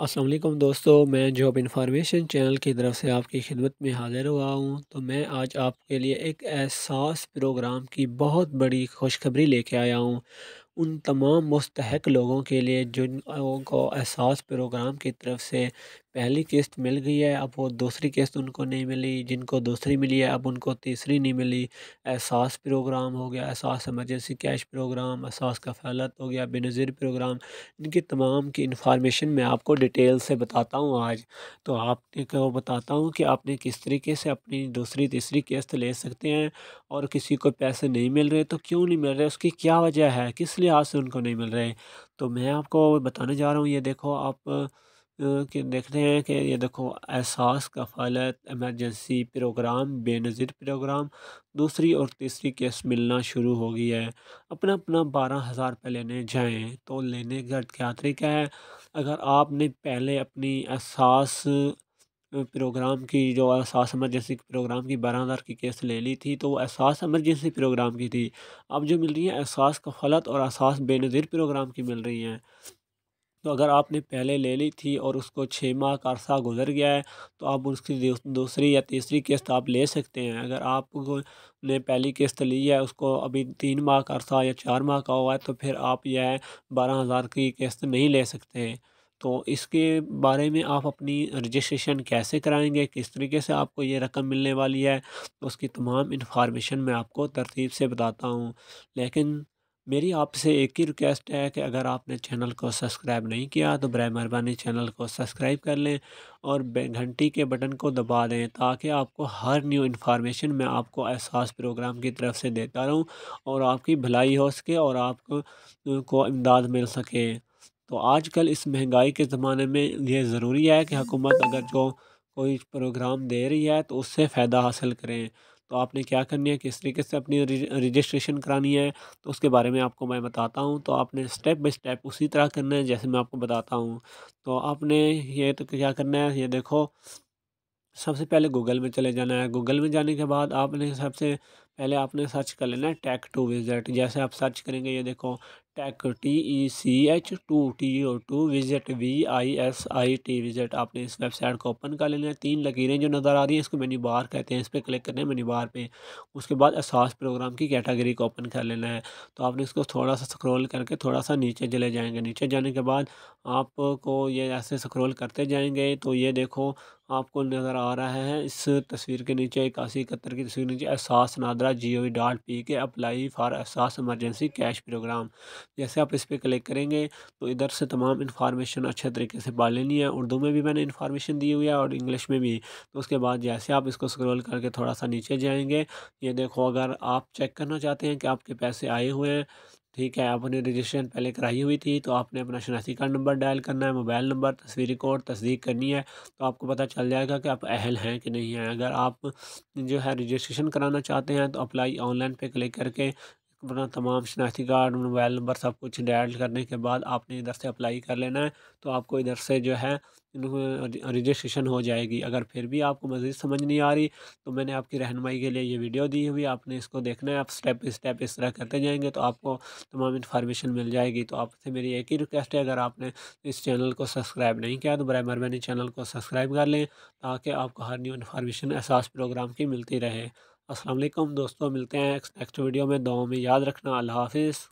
असलम दोस्तों मैं job information channel की तरफ से आपकी खिदमत में हाज़िर हुआ हूँ तो मैं आज आपके लिए एक एहसास प्रोग्राम की बहुत बड़ी खुशखबरी लेके आया हूँ उन तमाम मुस्तक लोगों के लिए जिन को एहसास प्रोग्राम की तरफ से पहली किस्त मिल गई है अब वो दूसरी किस्त उनको नहीं मिली जिनको दूसरी मिली है अब उनको तीसरी नहीं मिली एहसास प्रोग्राम हो गया एहसास एमरजेंसी कैश प्रोग्राम एहसास कफालत हो गया बेनज़ीर प्रोग्राम इनकी तमाम की इन्फॉर्मेशन मैं आपको डिटेल से बताता हूँ आज तो आपने को बताता हूँ कि आपने किस तरीके से अपनी दूसरी तीसरी किस्त ले सकते हैं और किसी को पैसे नहीं मिल रहे तो क्यों नहीं मिल रहे उसकी क्या वजह है किस इसलिए से उनको नहीं मिल रहे तो मैं आपको बताने जा रहा हूँ ये देखो आप कि देखते हैं कि ये देखो Ehsaas Kafaalat emergency programme Benazir programme दूसरी और तीसरी केस मिलना शुरू हो गई है अपना अपना बारह हज़ार रुपये लेने जाएँ तो लेने का क्या तरीका है अगर आपने पहले अपनी एहसास प्रोग्राम की जो एहसास एमरजेंसी प्रोग्राम की बारह हज़ार की किस्त ले ली थी तो वो एहसास एमरजेंसी प्रोग्राम की थी अब जो मिल रही है एहसास कफलत और एहसास बेनज़ीर प्रोग्राम की मिल रही हैं तो अगर आपने पहले ले ली थी और उसको छः माह का अरसा गुजर गया है तो आप उसकी दूसरी या तीसरी किस्त आप ले सकते हैं अगर आप ने पहली किस्त ली है उसको अभी तीन माह का अरसा या चार माह का हुआ है तो फिर आप यह बारह हज़ार की किस्त नहीं ले सकते तो इसके बारे में आप अपनी रजिस्ट्रेशन कैसे कराएंगे किस तरीके से आपको ये रकम मिलने वाली है तो उसकी तमाम इन्फॉर्मेशन मैं आपको तरतीब से बताता हूँ लेकिन मेरी आपसे एक ही रिक्वेस्ट है कि अगर आपने चैनल को सब्सक्राइब नहीं किया तो बर मेहरबानी चैनल को सब्सक्राइब कर लें और घंटी के बटन को दबा दें ताकि आपको हर न्यू इन्फॉर्मेशन मैं आपको एहसास प्रोग्राम की तरफ से देता रहूं और आपकी भलाई हो सके और आपको को इमदाद मिल सके तो आजकल इस महंगाई के ज़माने में ये ज़रूरी है कि हुकूमत अगर जो कोई प्रोग्राम दे रही है तो उससे फ़ायदा हासिल करें तो आपने क्या करनी है किस तरीके से अपनी रजिस्ट्रेशन करानी है तो उसके बारे में आपको मैं बताता हूँ तो आपने स्टेप बाई स्टेप उसी तरह करना है जैसे मैं आपको बताता हूँ तो आपने ये तो क्या करना है ये देखो सबसे पहले गूगल में चले जाना है गूगल में जाने के बाद आपने सबसे पहले आपने सर्च कर लेना है टैक टू विज़िट जैसे आप सर्च करेंगे ये देखो tech T E C H two T O two visit V I S I T visit आपने इस वेबसाइट को ओपन कर लेना है तीन लकीरें जो नज़र आ रही हैं इसको मेन्यू बार कहते हैं इस पर क्लिक करना है मेन्यू बार पे उसके बाद एहसास प्रोग्राम की कैटेगरी को ओपन कर लेना है तो आपने इसको थोड़ा सा स्क्रॉल करके थोड़ा सा नीचे चले जाएंगे नीचे जाने के बाद आपको ये ऐसे स्क्रॉल करते जाएंगे तो ये देखो आपको नज़र आ रहा है इस तस्वीर के नीचे इक्यासी इकहत्तर की तस्वीर नीचे Ehsaas NADRA G O V dot P K apply for Ehsaas emergency cash programme जैसे आप इस पर क्लिक करेंगे तो इधर से तमाम इन्फॉर्मेशन अच्छे तरीके से पा लेनी है उर्दू में भी मैंने इन्फॉर्मेशन दी हुई है और इंग्लिश में भी तो उसके बाद जैसे आप इसको स्क्रोल करके थोड़ा सा नीचे जाएँगे ये देखो अगर आप चेक करना चाहते हैं कि आपके पैसे आए हुए हैं ठीक है आपने रजिस्ट्रेशन पहले कराई हुई थी तो आपने अपना शनासी का नंबर डायल करना है मोबाइल नंबर तस्वीरी कोड तस्दीक करनी है तो आपको पता चल जाएगा कि आप अहल हैं कि नहीं हैं अगर आप जो है रजिस्ट्रेशन कराना चाहते हैं तो अप्लाई ऑनलाइन पे क्लिक करके अपना तमाम शनाख्ती कार्ड मोबाइल नंबर सब कुछ डायल करने के बाद आपने इधर से अप्लाई कर लेना है तो आपको इधर से जो है रजिस्ट्रेशन हो जाएगी अगर फिर भी आपको मज़ीद समझ नहीं आ रही तो मैंने आपकी रहनमाई के लिए ये वीडियो दी हुई आपने इसको देखना है आप स्टेप बाई स्टेप इस तरह करते जाएंगे तो आपको तमाम इन्फॉर्मेशन मिल जाएगी तो आपसे मेरी एक ही रिक्वेस्ट है अगर आपने इस चैनल को सब्सक्राइब नहीं किया तो बर मेहरबानी चैनल को सब्सक्राइब कर लें ताकि आपको हर न्यू इन्फॉर्मेशन एहसास प्रोग्राम की मिलती रहे अस्सलाम दोस्तों मिलते हैं नेक्स्ट वीडियो में दो में याद रखना अल्लाह हाफिज़